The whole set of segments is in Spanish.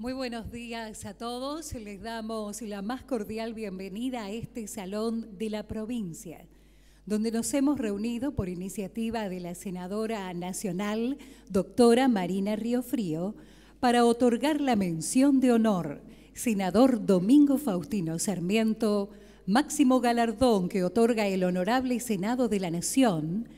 Muy buenos días a todos. Les damos la más cordial bienvenida a este Salón de la Provincia, donde nos hemos reunido por iniciativa de la senadora nacional, doctora Marina Frío, para otorgar la mención de honor, senador Domingo Faustino Sarmiento, máximo galardón que otorga el Honorable Senado de la Nación,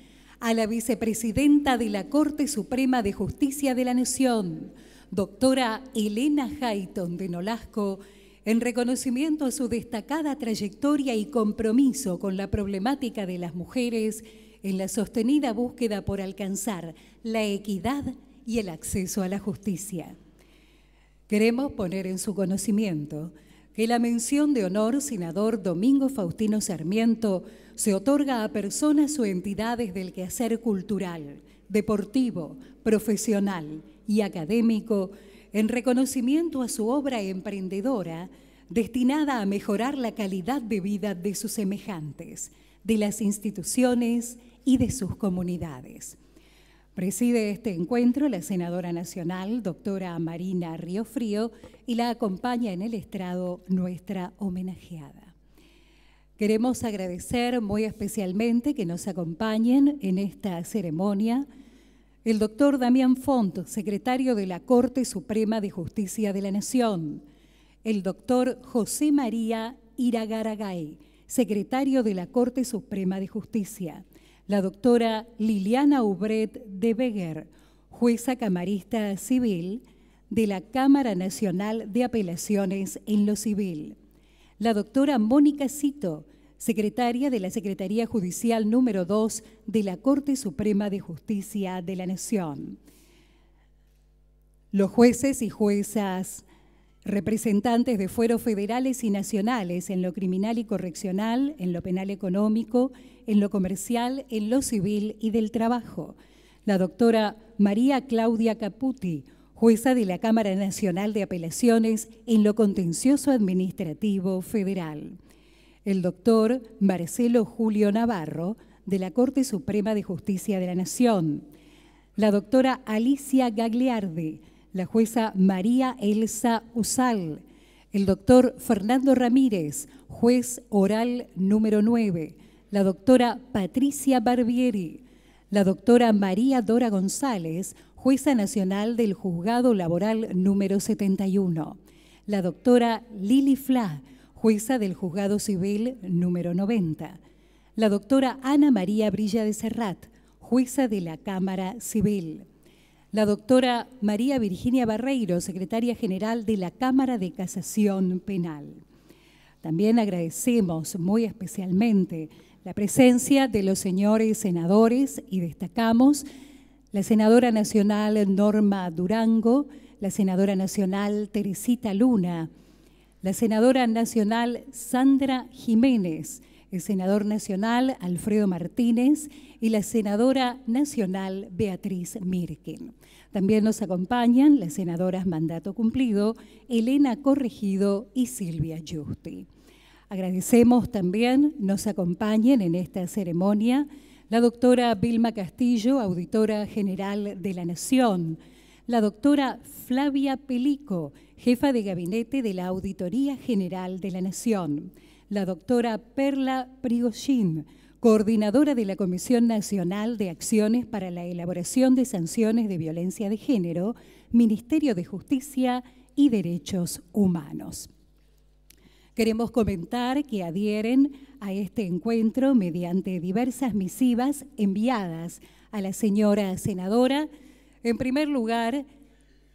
a la vicepresidenta de la Corte Suprema de Justicia de la Nación, doctora Elena Hayton de Nolasco, en reconocimiento a su destacada trayectoria y compromiso con la problemática de las mujeres en la sostenida búsqueda por alcanzar la equidad y el acceso a la justicia. Queremos poner en su conocimiento que la mención de honor senador Domingo Faustino Sarmiento se otorga a personas o entidades del quehacer cultural, deportivo, profesional, y académico en reconocimiento a su obra emprendedora destinada a mejorar la calidad de vida de sus semejantes, de las instituciones y de sus comunidades. Preside este encuentro la senadora nacional, doctora Marina Riofrío, y la acompaña en el estrado nuestra homenajeada. Queremos agradecer muy especialmente que nos acompañen en esta ceremonia el doctor Damián Font, secretario de la Corte Suprema de Justicia de la Nación, el doctor José María Iragaragay, secretario de la Corte Suprema de Justicia, la doctora Liliana Ubret de Beguer, jueza camarista civil de la Cámara Nacional de Apelaciones en lo Civil, la doctora Mónica Cito, secretaria de la Secretaría Judicial número 2 de la Corte Suprema de Justicia de la Nación. Los jueces y juezas representantes de fueros federales y nacionales en lo criminal y correccional, en lo penal económico, en lo comercial, en lo civil y del trabajo. La doctora María Claudia Caputi, jueza de la Cámara Nacional de Apelaciones en lo contencioso administrativo federal el doctor Marcelo Julio Navarro, de la Corte Suprema de Justicia de la Nación, la doctora Alicia Gagliardi, la jueza María Elsa Usal, el doctor Fernando Ramírez, juez oral número 9, la doctora Patricia Barbieri, la doctora María Dora González, jueza nacional del Juzgado Laboral número 71, la doctora Lili Fla, jueza del Juzgado Civil número 90. La doctora Ana María Brilla de Serrat, jueza de la Cámara Civil. La doctora María Virginia Barreiro, secretaria general de la Cámara de Casación Penal. También agradecemos muy especialmente la presencia de los señores senadores y destacamos la senadora nacional Norma Durango, la senadora nacional Teresita Luna, la senadora nacional Sandra Jiménez, el senador nacional Alfredo Martínez y la senadora nacional Beatriz Mirkin. También nos acompañan las senadoras Mandato Cumplido, Elena Corregido y Silvia Justi. Agradecemos también, nos acompañen en esta ceremonia la doctora Vilma Castillo, auditora general de la Nación, la doctora Flavia Pelico, jefa de gabinete de la Auditoría General de la Nación, la doctora Perla Prigozhin, coordinadora de la Comisión Nacional de Acciones para la Elaboración de Sanciones de Violencia de Género, Ministerio de Justicia y Derechos Humanos. Queremos comentar que adhieren a este encuentro mediante diversas misivas enviadas a la señora senadora. En primer lugar,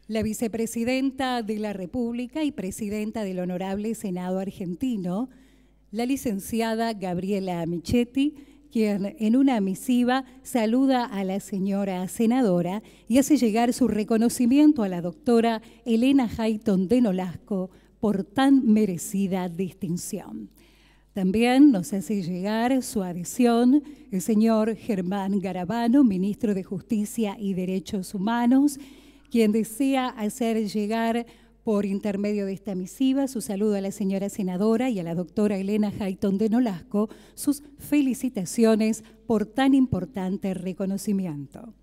la vicepresidenta de la República y presidenta del Honorable Senado Argentino, la licenciada Gabriela Michetti, quien en una misiva saluda a la señora senadora y hace llegar su reconocimiento a la doctora Elena Hayton de Nolasco por tan merecida distinción. También nos hace llegar su adhesión el señor Germán Garabano, ministro de Justicia y Derechos Humanos, quien desea hacer llegar por intermedio de esta misiva su saludo a la señora senadora y a la doctora Elena Hayton de Nolasco, sus felicitaciones por tan importante reconocimiento.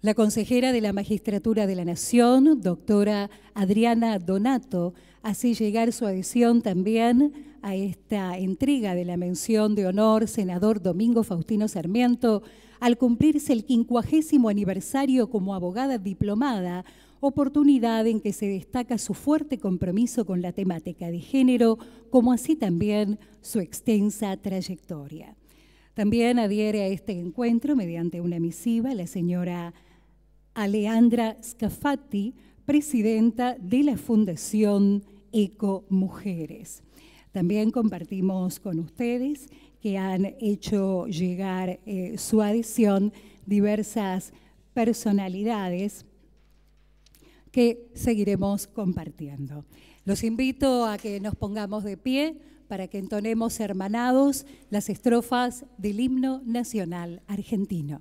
La consejera de la Magistratura de la Nación, doctora Adriana Donato, hace llegar su adhesión también a esta entrega de la mención de honor, senador Domingo Faustino Sarmiento, al cumplirse el quincuagésimo aniversario como abogada diplomada, oportunidad en que se destaca su fuerte compromiso con la temática de género, como así también su extensa trayectoria. También adhiere a este encuentro, mediante una misiva, la señora Aleandra Scafatti, presidenta de la Fundación Eco Mujeres. También compartimos con ustedes que han hecho llegar eh, su adición diversas personalidades que seguiremos compartiendo. Los invito a que nos pongamos de pie para que entonemos hermanados las estrofas del himno nacional argentino.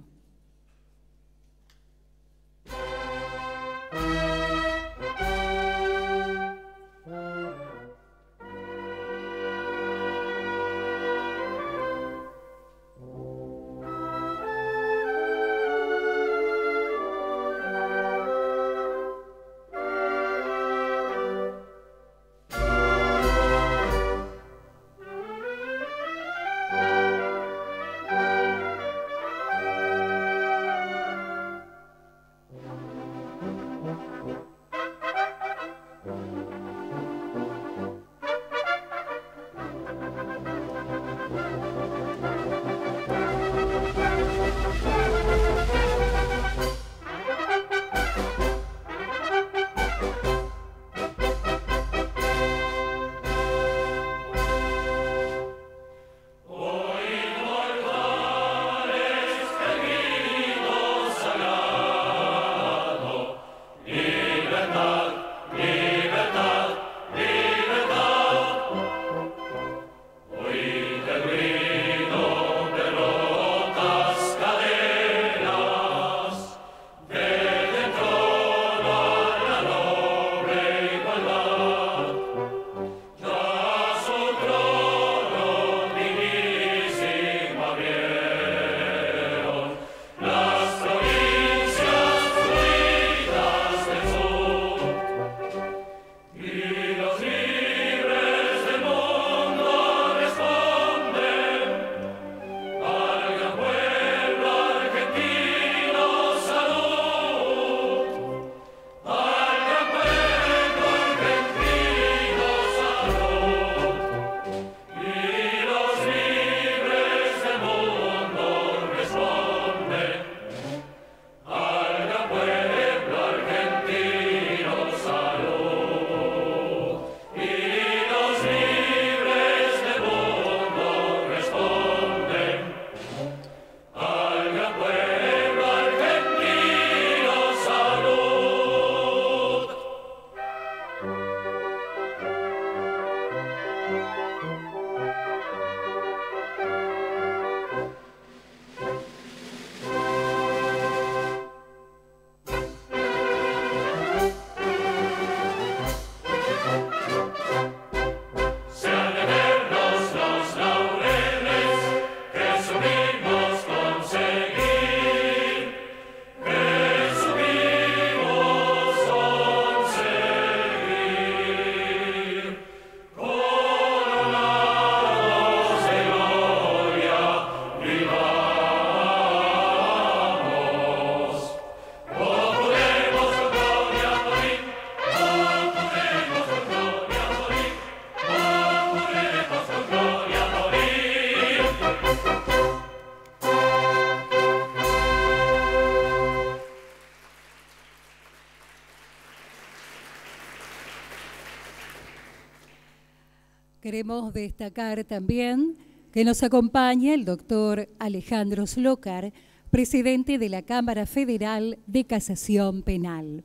destacar también que nos acompaña el doctor Alejandro Slócar, presidente de la Cámara Federal de Casación Penal.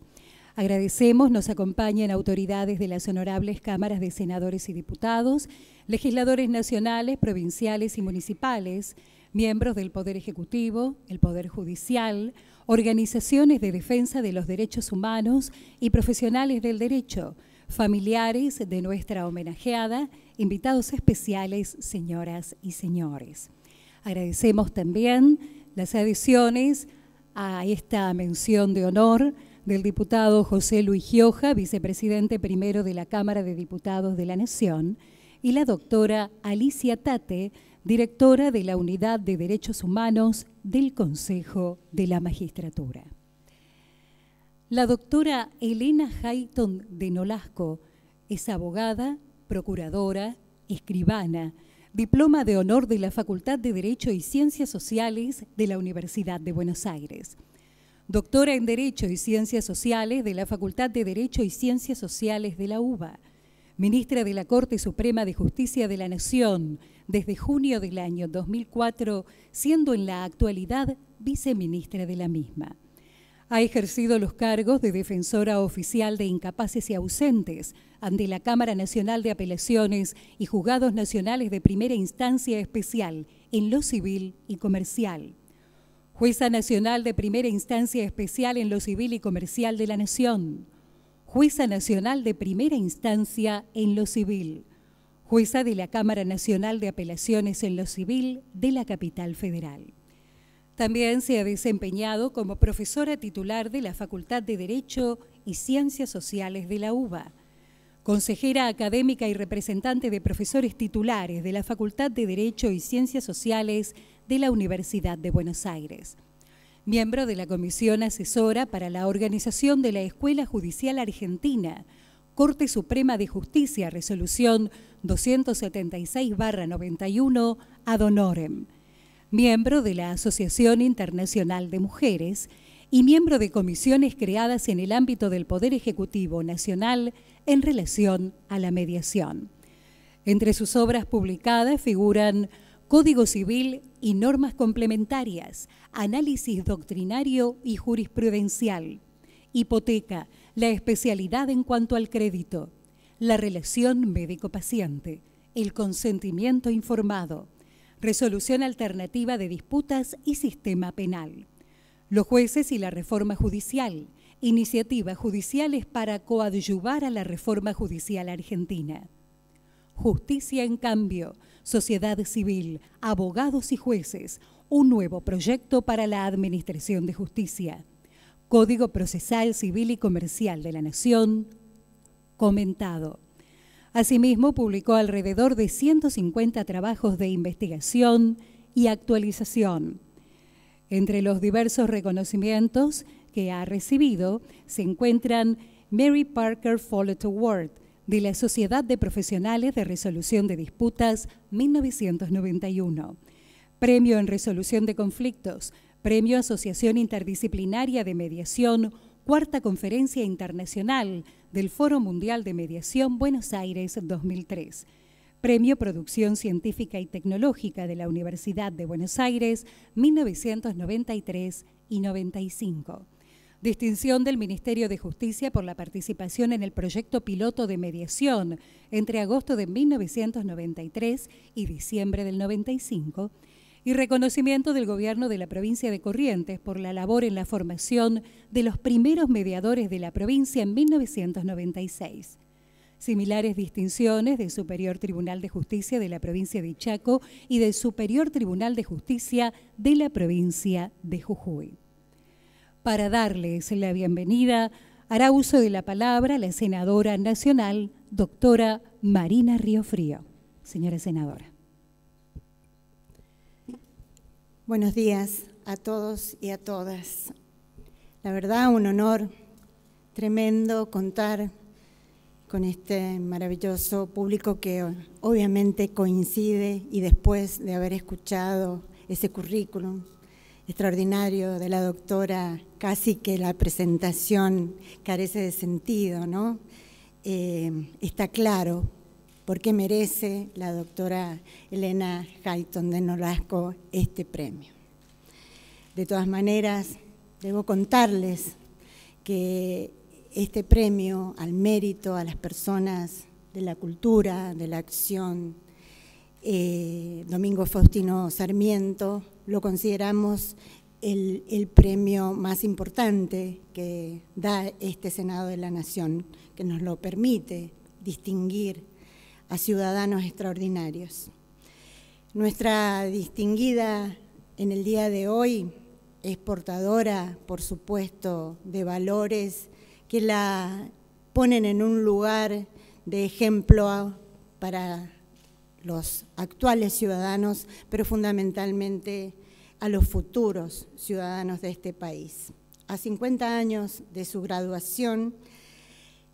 Agradecemos, nos acompañan autoridades de las honorables cámaras de senadores y diputados, legisladores nacionales, provinciales y municipales, miembros del Poder Ejecutivo, el Poder Judicial, organizaciones de defensa de los derechos humanos y profesionales del derecho, familiares de nuestra homenajeada invitados especiales, señoras y señores. Agradecemos también las adiciones a esta mención de honor del diputado José Luis Gioja, vicepresidente primero de la Cámara de Diputados de la Nación, y la doctora Alicia Tate, directora de la Unidad de Derechos Humanos del Consejo de la Magistratura. La doctora Elena Hayton de Nolasco es abogada procuradora, escribana, diploma de honor de la Facultad de Derecho y Ciencias Sociales de la Universidad de Buenos Aires, doctora en Derecho y Ciencias Sociales de la Facultad de Derecho y Ciencias Sociales de la UBA, ministra de la Corte Suprema de Justicia de la Nación desde junio del año 2004, siendo en la actualidad viceministra de la misma. Ha ejercido los cargos de defensora oficial de incapaces y ausentes ante la Cámara Nacional de Apelaciones y Juzgados Nacionales de Primera Instancia Especial en lo civil y comercial. Jueza Nacional de Primera Instancia Especial en lo civil y comercial de la Nación. Jueza Nacional de Primera Instancia en lo civil. Jueza de la Cámara Nacional de Apelaciones en lo civil de la Capital Federal. También se ha desempeñado como profesora titular de la Facultad de Derecho y Ciencias Sociales de la UBA, consejera académica y representante de profesores titulares de la Facultad de Derecho y Ciencias Sociales de la Universidad de Buenos Aires, miembro de la Comisión Asesora para la Organización de la Escuela Judicial Argentina, Corte Suprema de Justicia, resolución 276-91 ad honorem miembro de la Asociación Internacional de Mujeres y miembro de comisiones creadas en el ámbito del Poder Ejecutivo Nacional en relación a la mediación. Entre sus obras publicadas figuran Código Civil y Normas Complementarias, Análisis Doctrinario y Jurisprudencial, Hipoteca, la especialidad en cuanto al crédito, la relación médico-paciente, el consentimiento informado, resolución alternativa de disputas y sistema penal. Los jueces y la reforma judicial, iniciativas judiciales para coadyuvar a la reforma judicial argentina. Justicia en cambio, sociedad civil, abogados y jueces, un nuevo proyecto para la Administración de Justicia. Código Procesal Civil y Comercial de la Nación, comentado. Asimismo, publicó alrededor de 150 trabajos de investigación y actualización. Entre los diversos reconocimientos que ha recibido se encuentran Mary Parker Follett Award de la Sociedad de Profesionales de Resolución de Disputas 1991, Premio en Resolución de Conflictos, Premio Asociación Interdisciplinaria de Mediación Cuarta Conferencia Internacional del Foro Mundial de Mediación Buenos Aires 2003. Premio Producción Científica y Tecnológica de la Universidad de Buenos Aires 1993 y 95. Distinción del Ministerio de Justicia por la participación en el proyecto piloto de mediación entre agosto de 1993 y diciembre del 95 y reconocimiento del gobierno de la provincia de Corrientes por la labor en la formación de los primeros mediadores de la provincia en 1996. Similares distinciones del Superior Tribunal de Justicia de la provincia de Chaco y del Superior Tribunal de Justicia de la provincia de Jujuy. Para darles la bienvenida, hará uso de la palabra la senadora nacional, doctora Marina Río Frío. Señora senadora. Buenos días a todos y a todas. La verdad, un honor tremendo contar con este maravilloso público que obviamente coincide y después de haber escuchado ese currículum extraordinario de la doctora, casi que la presentación carece de sentido, ¿no? Eh, está claro porque merece la doctora Elena Hayton de Norasco este premio. De todas maneras, debo contarles que este premio al mérito a las personas de la cultura, de la acción, eh, Domingo Faustino Sarmiento, lo consideramos el, premio más importante que da este Senado de la Nación, que nos lo permite distinguir ciudadanos extraordinarios. Nuestra distinguida en el día de hoy es portadora, por supuesto, de valores que la ponen en un lugar de ejemplo para los actuales ciudadanos, pero fundamentalmente a los futuros ciudadanos de este país. A 50 años de su graduación,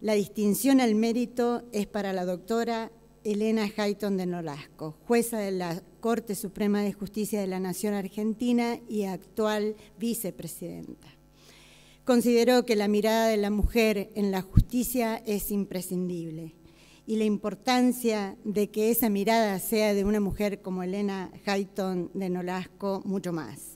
la distinción al mérito es para la doctora Elena Hayton de Nolasco, jueza de la Corte Suprema de Justicia de la Nación Argentina y actual vicepresidenta. Consideró que la mirada de la mujer en la justicia es imprescindible y la importancia de que esa mirada sea de una mujer como Elena Hayton de Nolasco mucho más.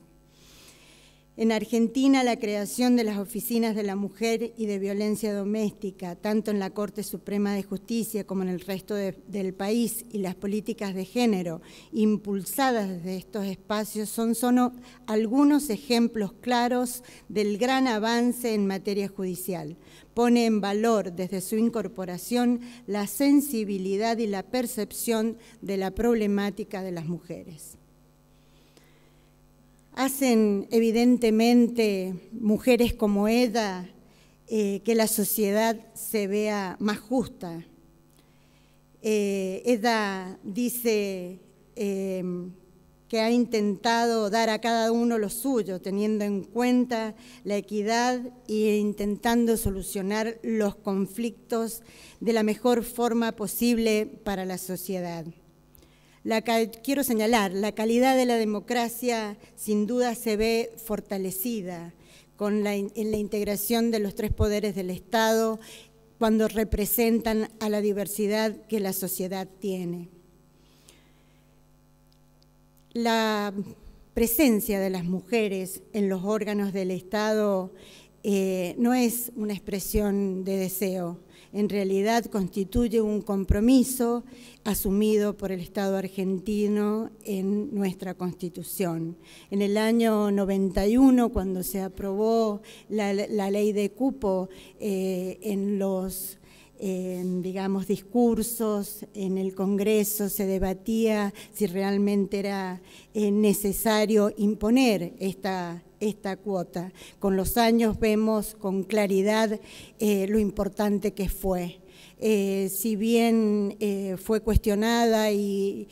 En Argentina, la creación de las oficinas de la mujer y de violencia doméstica, tanto en la Corte Suprema de Justicia como en el resto del país, y las políticas de género impulsadas desde estos espacios son, son algunos ejemplos claros del gran avance en materia judicial. Pone en valor desde su incorporación la sensibilidad y la percepción de la problemática de las mujeres hacen evidentemente mujeres como Eda eh, que la sociedad se vea más justa. Eh, Eda dice em, que ha intentado dar a cada uno lo suyo, teniendo en cuenta la equidad e intentando solucionar los conflictos de la mejor forma posible para la sociedad quiero señalar, la calidad de la democracia sin duda se ve fortalecida con la, en la integración de los tres poderes del Estado cuando representan a la diversidad que la sociedad tiene. La presencia de las mujeres en los órganos del Estado eh, no es una expresión de deseo, en realidad constituye un compromiso asumido por el Estado argentino en nuestra Constitución. En el año 91, cuando se aprobó la, ley de cupo eh, en los digamos, discursos en el Congreso, se debatía si realmente era eh, necesario imponer esta, esta cuota. Con los años vemos con claridad eh, lo importante que fue. Eh, si bien eh, fue cuestionada y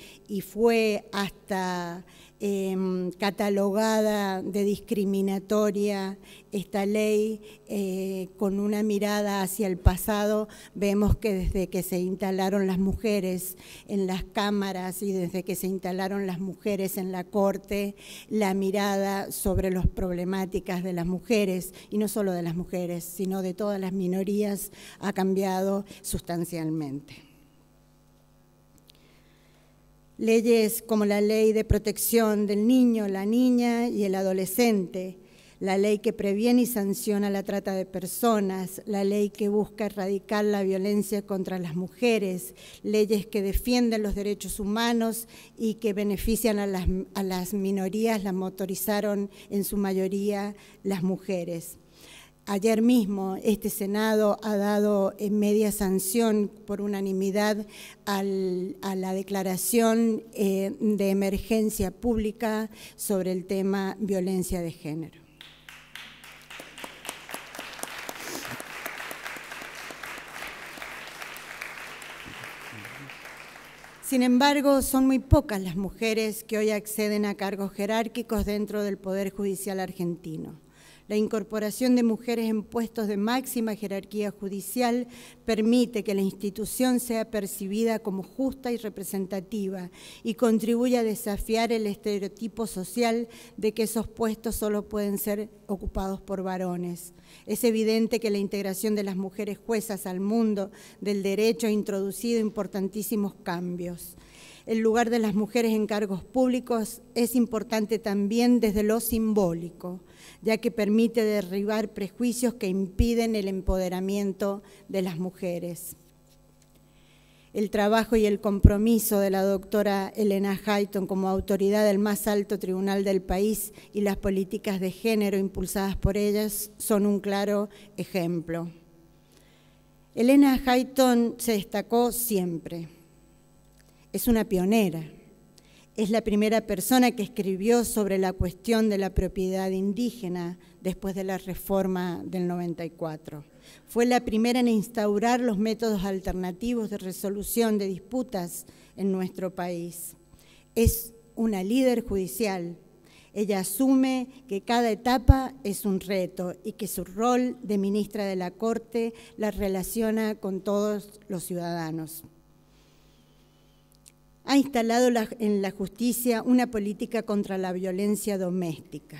fue hasta Em, catalogada de discriminatoria esta ley, eh, con una mirada hacia el pasado, vemos que desde que se instalaron las mujeres en las cámaras y desde que se instalaron las mujeres en la corte, la mirada sobre las problemáticas de las mujeres, y no solo de las mujeres, sino de todas las minorías, ha cambiado sustancialmente leyes como la ley de protección del niño, la niña y el adolescente, la ley que previene y sanciona la trata de personas, la ley que busca erradicar la violencia contra las mujeres, leyes que defienden los derechos humanos y que benefician a las, minorías, las motorizaron en su mayoría las mujeres. Ayer mismo este Senado ha dado en media sanción por unanimidad a la declaración eh, de emergencia pública sobre el tema violencia de género. Sin embargo, son muy pocas las mujeres que hoy acceden a cargos jerárquicos dentro del Poder Judicial argentino. La incorporación de mujeres en puestos de máxima jerarquía judicial permite que la institución sea percibida como justa y representativa y contribuye a desafiar el estereotipo social de que esos puestos solo pueden ser ocupados por varones. Es evidente que la integración de las mujeres juezas al mundo del derecho ha introducido importantísimos cambios el lugar de las mujeres en cargos públicos es importante también desde lo simbólico ya que permite derribar prejuicios que impiden el empoderamiento de las mujeres. El trabajo y el compromiso de la doctora Elena Hayton como autoridad del más alto tribunal del país y las políticas de género impulsadas por ellas son un claro ejemplo. Elena Hayton se destacó siempre. Es una pionera es la primera persona que escribió sobre la cuestión de la propiedad indígena después de la reforma del 94. Fue la primera en instaurar los métodos alternativos de resolución de disputas en nuestro país. Es una líder judicial. Ella asume que cada etapa es un reto y que su rol de ministra de la Corte la relaciona con todos los ciudadanos ha instalado en la justicia una política contra la violencia doméstica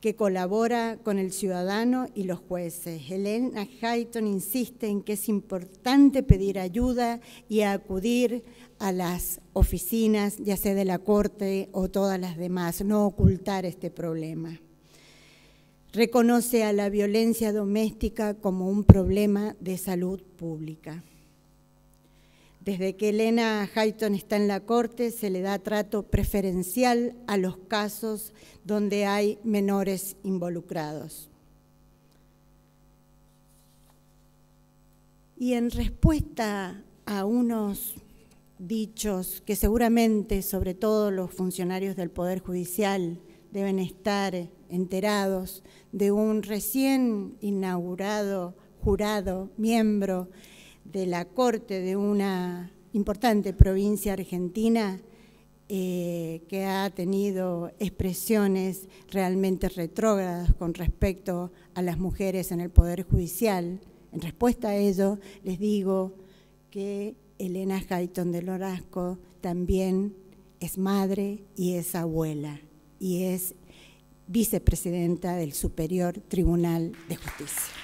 que colabora con el ciudadano y los jueces. Elena Hayton insiste en que es importante pedir ayuda y acudir a las oficinas, ya sea de la Corte o todas las demás, no ocultar este problema. Reconoce a la violencia doméstica como un problema de salud pública. Desde que Elena Hayton está en la Corte, se le da trato preferencial a los casos donde hay menores involucrados. Y en respuesta a unos dichos que seguramente, sobre todo los funcionarios del Poder Judicial, deben estar enterados de un recién inaugurado jurado, miembro de la corte de una importante provincia argentina eh, que ha tenido expresiones realmente retrógradas con respecto a las mujeres en el Poder Judicial. En respuesta a ello, les digo que Elena Hayton del Lorasco también es madre y es abuela y es vicepresidenta del Superior Tribunal de Justicia.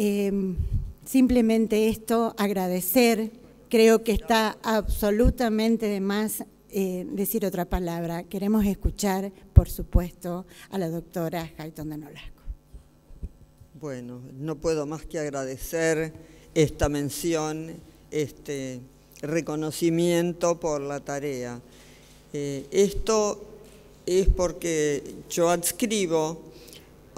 Em, simplemente esto, agradecer, creo que está absolutamente de más eh, decir otra palabra. Queremos escuchar, por supuesto, a la doctora Hayton de Nolasco. Bueno, no puedo más que agradecer esta mención, este reconocimiento por la tarea. Eh, esto es porque yo adscribo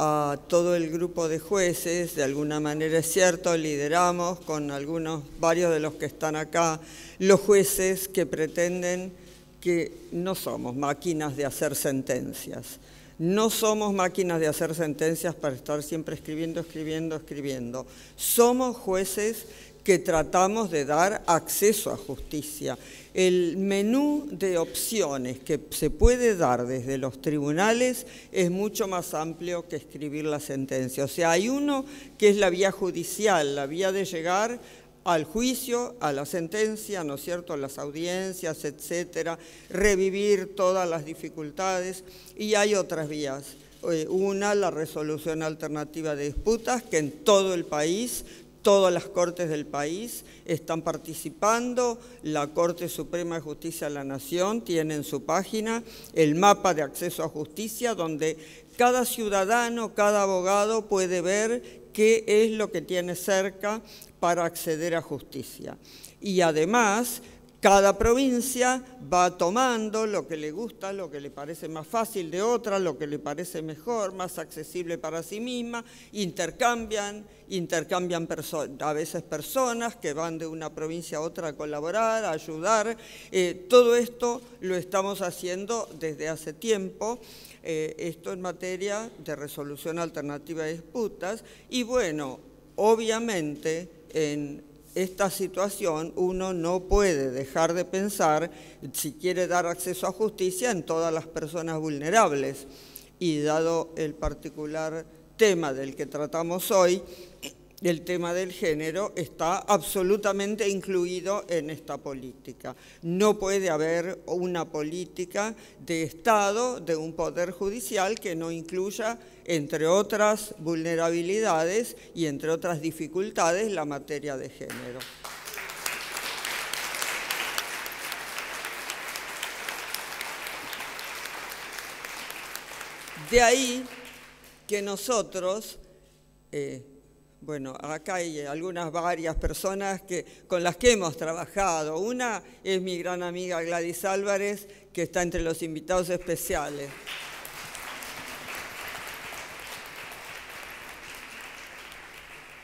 a todo el grupo de jueces, de alguna manera es cierto, lideramos con algunos, varios de los que están acá, los jueces que pretenden que no somos máquinas de hacer sentencias. No somos máquinas de hacer sentencias para estar siempre escribiendo, escribiendo, escribiendo. Somos jueces que tratamos de dar acceso a justicia. El menú de opciones que se puede dar desde los tribunales es mucho más amplio que escribir la sentencia. O sea, hay uno que es la vía judicial, la vía de llegar al juicio, a la sentencia, ¿no es cierto?, las audiencias, etcétera, revivir todas las dificultades y hay otras vías. Eh, una, la resolución alternativa de disputas, que en todo el país Todas las cortes del país están participando, la Corte Suprema de Justicia de la Nación tiene en su página el mapa de acceso a justicia donde cada ciudadano, cada abogado puede ver qué es lo que tiene cerca para acceder a justicia. Y además cada provincia va tomando lo que le gusta, lo que le parece más fácil de otra, lo que le parece mejor, más accesible para sí misma, intercambian, intercambian a veces personas que van de una provincia a otra a colaborar, a ayudar. Eh, todo esto lo estamos haciendo desde hace tiempo, eh, esto en materia de resolución alternativa de disputas y bueno, obviamente en esta situación, uno no puede dejar de pensar, si quiere dar acceso a justicia, en todas las personas vulnerables. Y dado el particular tema del que tratamos hoy, el tema del género está absolutamente incluido en esta política. No puede haber una política de Estado, de un poder judicial, que no incluya entre otras vulnerabilidades y entre otras dificultades, la materia de género. De ahí que nosotros, eh, bueno, acá hay algunas varias personas con las que hemos trabajado. Una es mi gran amiga Gladys Álvarez, que está entre los invitados especiales.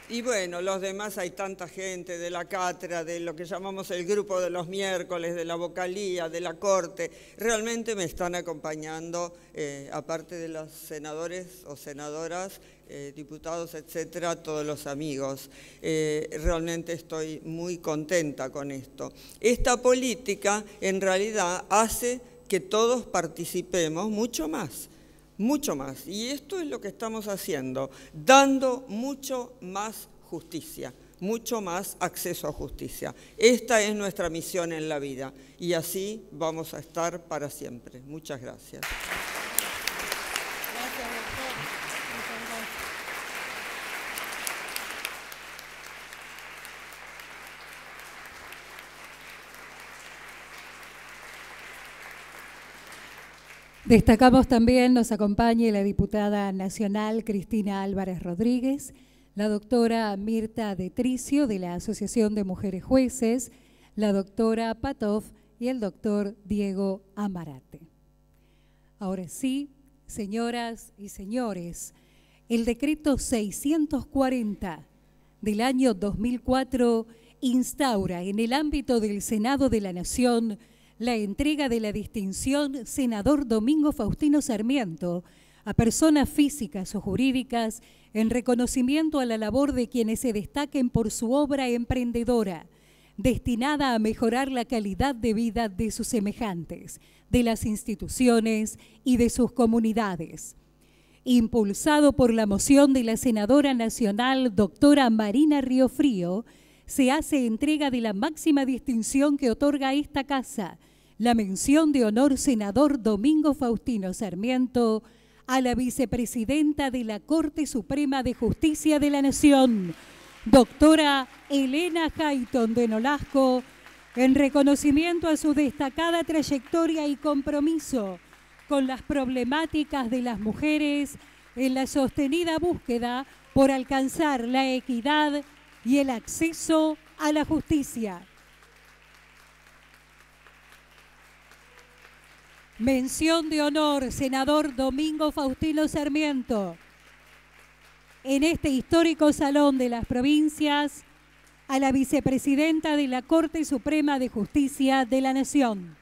Y bueno, los demás hay tanta gente de la catra, de lo que llamamos el grupo de los miércoles, de la vocalía, de la corte. Realmente me están acompañando, eh, aparte de los senadores o senadoras, eh, diputados, etcétera, todos los amigos. Eh, realmente estoy muy contenta con esto. Esta política en realidad hace que todos participemos mucho más mucho más. Y esto es lo que estamos haciendo, dando mucho más justicia, mucho más acceso a justicia. Esta es nuestra misión en la vida y así vamos a estar para siempre. Muchas gracias. Destacamos también, nos acompañe la diputada nacional Cristina Álvarez Rodríguez, la doctora Mirta Detricio de la Asociación de Mujeres Jueces, la doctora Patov y el doctor Diego Amarate. Ahora sí, señoras y señores, el decreto 640 del año 2004 instaura en el ámbito del Senado de la Nación la entrega de la distinción Senador Domingo Faustino Sarmiento a personas físicas o jurídicas en reconocimiento a la labor de quienes se destaquen por su obra emprendedora, destinada a mejorar la calidad de vida de sus semejantes, de las instituciones y de sus comunidades. Impulsado por la moción de la senadora nacional doctora Marina Río se hace entrega de la máxima distinción que otorga esta casa la mención de honor senador Domingo Faustino Sarmiento a la vicepresidenta de la Corte Suprema de Justicia de la Nación, doctora Elena Hayton de Nolasco, en reconocimiento a su destacada trayectoria y compromiso con las problemáticas de las mujeres en la sostenida búsqueda por alcanzar la equidad y el acceso a la justicia. Mención de honor, senador Domingo Faustino Sarmiento. En este histórico salón de las provincias, a la vicepresidenta de la Corte Suprema de Justicia de la Nación.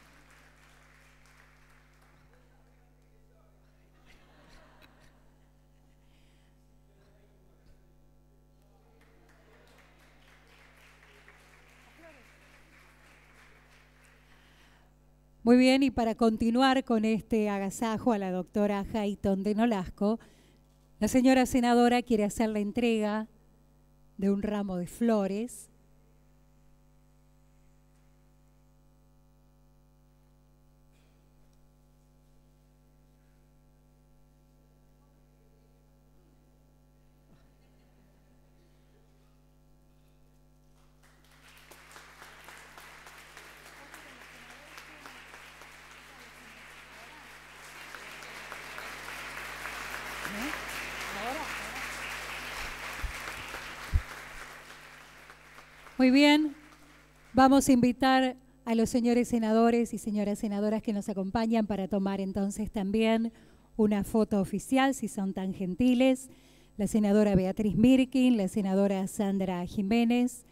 Muy bien, y para continuar con este agasajo a la doctora Hayton de Nolasco, la señora senadora quiere hacer la entrega de un ramo de flores Muy bien, vamos a invitar a los señores senadores y señoras senadoras que nos acompañan para tomar entonces también una foto oficial, si son tan gentiles. La senadora Beatriz Mirkin, la senadora Sandra Jiménez,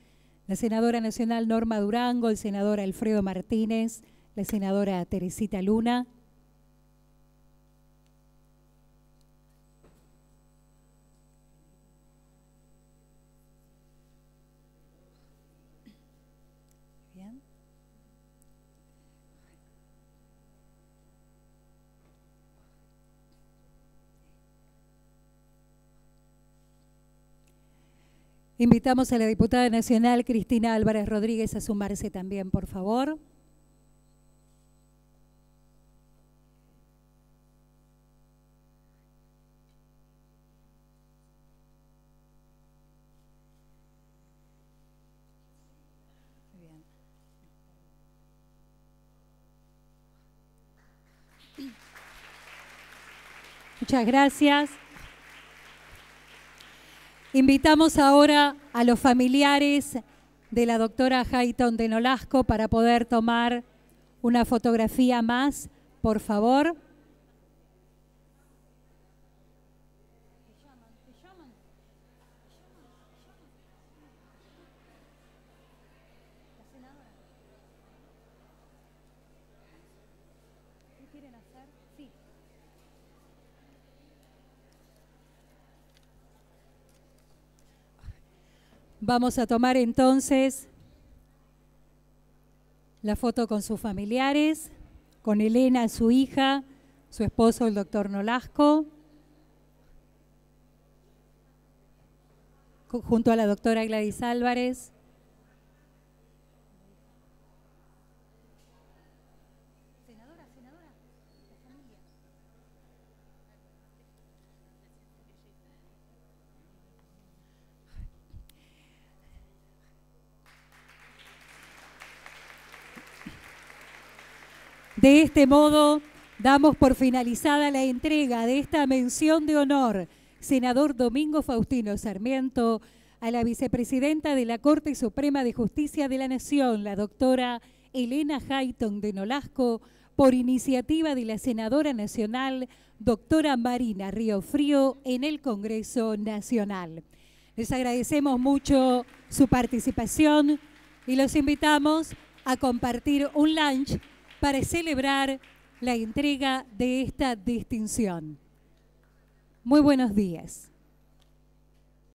la senadora nacional Norma Durango, el senador Alfredo Martínez, la senadora Teresita Luna, Invitamos a la diputada nacional Cristina Álvarez Rodríguez a sumarse también, por favor. Muchas gracias. Invitamos ahora a los familiares de la doctora Hayton de Nolasco para poder tomar una fotografía más, por favor. Vamos a tomar entonces la foto con sus familiares, con Elena, su hija, su esposo, el doctor Nolasco, junto a la doctora Gladys Álvarez, De este modo, damos por finalizada la entrega de esta mención de honor, senador Domingo Faustino Sarmiento, a la vicepresidenta de la Corte Suprema de Justicia de la Nación, la doctora Elena Hayton de Nolasco, por iniciativa de la senadora nacional, doctora Marina Río Frío, en el Congreso Nacional. Les agradecemos mucho su participación y los invitamos a compartir un lunch para celebrar la entrega de esta distinción. Muy buenos días.